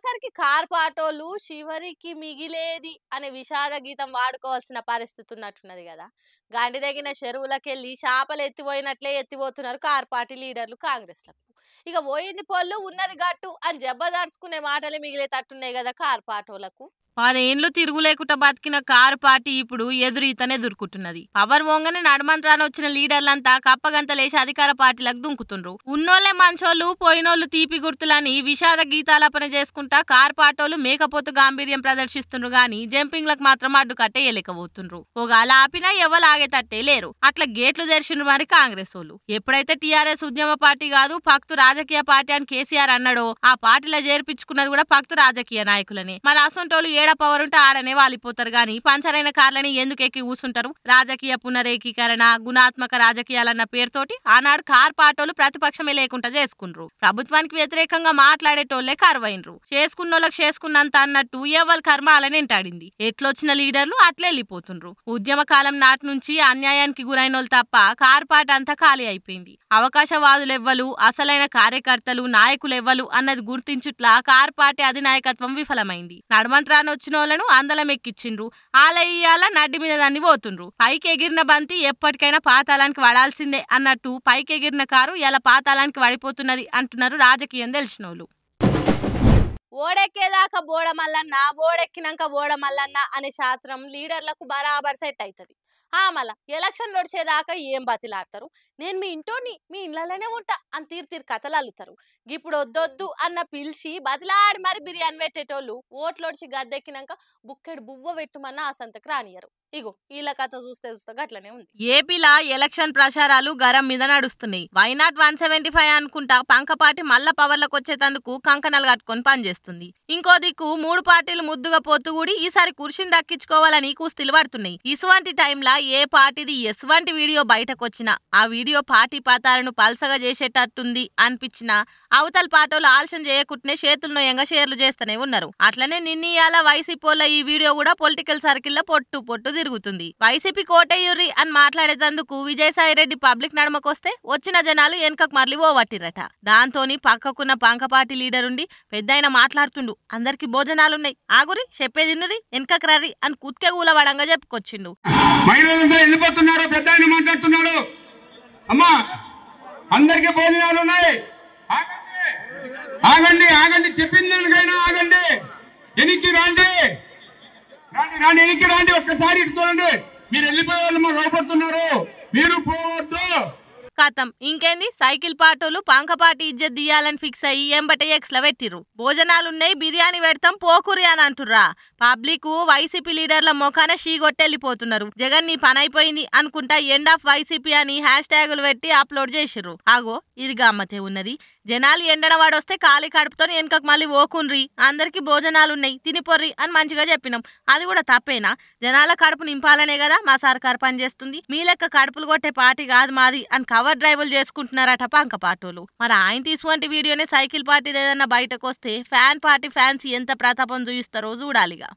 ఆఖరికి కార్పాటోలు శివరికి మిగిలేది అనే విషాద గీతం వాడుకోవాల్సిన పరిస్థితి ఉన్నట్టున్నది కదా గండి తగిన చెరువులకెళ్ళి చేపలు ఎత్తిపోయినట్లే ఎత్తిపోతున్నారు కార్ పార్టీ లీడర్లు కాంగ్రెస్లకు ఇక పోయింది పొల్లు ఉన్నది గట్టు అని జబ్బదార్చుకునే మాటలే మిగిలేటట్టున్నాయి కదా కార్ పాటోలకు పదేండ్లు తిరుగులేకుండా బతికిన కారు పార్టీ ఇప్పుడు ఎదురు ఈతనే దొరుకుతున్నది పవర్ మోంగనే నడమంత్రాన్ని వచ్చిన లీడర్లంతా కప్పగంతలేసి అధికార పార్టీలకు దుంకుతుండ్రు ఉన్నోళ్లే మంచోళ్ళు పోయినోళ్ళు తీపి గుర్తులని విషాద గీతాలపన చేసుకుంటా కారు పాటోలు మేకపోతు గాంభీర్యం ప్రదర్శిస్తుండ్రు గాని జంపింగ్లకు మాత్రం అడ్డు కట్టేయలేకపోతుండ్రు ఒక అలా ఆపినా ఎవరు ఆగేటట్టే లేరు అట్లా గేట్లు తెరిచిన మరి కాంగ్రెస్ వాళ్ళు ఎప్పుడైతే టీఆర్ఎస్ ఉద్యమ పార్టీ కాదు పక్ పక్తు రాజకీయ పార్టీ అని కేసీఆర్ అన్నాడో ఆ పార్టీలో చేర్పించుకున్నది కూడా పక్తు రాజకీయ నాయకులని మన అసొంటోళ్ళు ఏడ పవర్ ఉంటే ఆడనే వాలిపోతారు గాని పంచరైన కార్లని ఎందుకు ఎక్కి కూసుంటారు రాజకీయ పునరేకీకరణ గుణాత్మక రాజకీయాలన్న పేరుతోటి ఆనాడు కార్ పాటోలు ప్రతిపక్షమే లేకుండా చేసుకుండ్రు ప్రభుత్వానికి వ్యతిరేకంగా మాట్లాడేటోళ్లే కరువైనరు చేసుకున్నోళ్ళకి చేసుకున్నంత అన్నట్టు ఎవరి కర్మ అలానేంటాడింది ఎట్లొచ్చిన లీడర్లు అట్లే వెళ్ళిపోతుండ్రు ఉద్యమ కాలం నాటి నుంచి అన్యాయానికి గురైన తప్ప కార్పాట అంతా ఖాళీ అయిపోయింది ఎవ్వలు అసలైన ఆయన కార్యకర్తలు ఎవ్వరు అన్నది గుర్తించుట్ల కార్ పార్టీ అధినాయకత్వం విఫలమైంది వచ్చిన వాళ్ళను అందలమెక్కిచ్చిండ్రు ఆలయ్యాల నడ్డి మీద దాన్ని పోతుండ్రు పైకి ఎగిరిన బంతి ఎప్పటికైనా పాతాళానికి వడాల్సిందే అన్నట్టు పైకి ఎగిరిన కారు ఇలా పాతాళానికి వడిపోతున్నది అంటున్నారు రాజకీయం తెలిసిన వాళ్ళు ఓడెక్కేదాకా బోడమల్లన్నా ఓడెక్కినాక ఓడమల్లన్నా అనే శాస్త్రం లీడర్లకు బరాబర్ సెట్ అవుతుంది ఆ మళ్ళా ఎలక్షన్ నడిచేదాకా ఏం బతిలాడతారు నేను మీ ఇంటోని మీ ఇళ్ళలోనే ఉంటా అని తీరు తీరు కథలు అల్లుతారు ఇప్పుడు వద్దొద్దు అన్న పిలిచి బతిలాడి మరి బిర్యానీ పెట్టేటోళ్ళు ఓట్లొడిచి గద్దెక్కినాక బుక్కెడు బువ్వ పెట్టుమన్నా ఆ సంతకు రానియరు ఇగో వీళ్ళ కథ చూస్తే చూస్తే అట్లనే ఉంది ఏపీలో ఎలక్షన్ ప్రచారాలు గరం మీద నడుస్తున్నాయి వైనాట్ వన్ సెవెంటీ ఫైవ్ అనుకుంటా పంకపాటి మళ్ళా పవర్లకు వచ్చేటందుకు కంకణాలు కట్టుకొని పనిచేస్తుంది ఇంకో దిక్కు మూడు పార్టీలు ముద్దుగా పోతుగూడి ఈసారి కుర్చీని దక్కించుకోవాలని కూస్తులు పడుతున్నాయి ఇసువంటి టైంలా ఏ పార్టీది ఎసువంటి వీడియో బయటకు వచ్చినా ఆ వీడియో పార్టీ పాతాలను పల్సగా చేసేటట్టుంది అనిపించినా అవతల పాటలు ఆలస్యం చేయకుంటేనే చేతులు నోయంగా షేర్లు చేస్తూనే ఉన్నారు అట్లనే నిన్న ఇవాళ వైసీపీలో ఈ వీడియో కూడా పొలిటికల్ సర్కిల్లో పొట్టు పొట్టు తిరుగుతుంది వైసీపీ కోటయ్యూరి అని మాట్లాడేటందుకు విజయసాయిరెడ్డి పబ్లిక్ నడమకొస్తే వచ్చిన జనాలు వెనకకు మరలి ఓవట్టిరట దాంతోని పక్కకున్న పంకపాటి ఉండి పెద్దయిన మాట్లాడుతుండు అందరికి భోజనాలున్నాయి ఆగురి చెప్పేది వెనకకు రరి అని కుత్కే కూలవడంగా చెప్పుకొచ్చిండు మాట్లాడుతున్నాడు అందరికి భోజనాలు ఉన్నాయి ఆగండి ఆగండి చెప్పింది ఆగండి ఎనికి రాండి రాండి రాండి ఎనికి రాండి ఒక్కసారి చూడండి మీరు వెళ్ళిపోయే వాళ్ళు లోపడుతున్నారు మీరు పోవద్దు కథం ఇంకేంది సైకిల్ పాటోలు పాంకపాటి ఇజ్జత్ దియాలని ఫిక్స్ అయ్యి ఎక్స్ లో పెట్టిరు భోజనాలున్నాయి బిర్యానీ పెడతాం పోకురి అని అంటుర్రా పబ్లిక్ వైసీపీ లీడర్ల షీ షీగొట్టెళ్ళిపోతున్నారు జగన్ నీ పని అయిపోయింది అనుకుంటా ఎండ్ ఆఫ్ వైసీపీ అని హ్యాష్ ట్యాగులు పెట్టి అప్లోడ్ చేసిర్రు ఆగో ఇది గమ్మతే ఉన్నది జనాలు ఎండనవాడు వస్తే ఖాళీ కడుపుతో వెనుకకు మళ్ళీ ఓకుండ్రి అందరికీ భోజనాలు ఉన్నాయి తినిపోర్రి అని మంచిగా చెప్పినాం అది కూడా తప్పేనా జనాల కడుపు నింపాలనే కదా మా సర్కారు పనిచేస్తుంది మీ లెక్క కడుపులు కొట్టే పార్టీ కాదు మాది అని కవర్ డ్రైవ్లు చేసుకుంటున్నారట పంక పాటోలు మరి ఆయన తీసుకుంటే వీడియోనే సైకిల్ పార్టీ ఏదైనా బయటకు వస్తే ఫ్యాన్ పార్టీ ఫ్యాన్స్ ఎంత ప్రతాపం చూయిస్తారో చూడాలిగా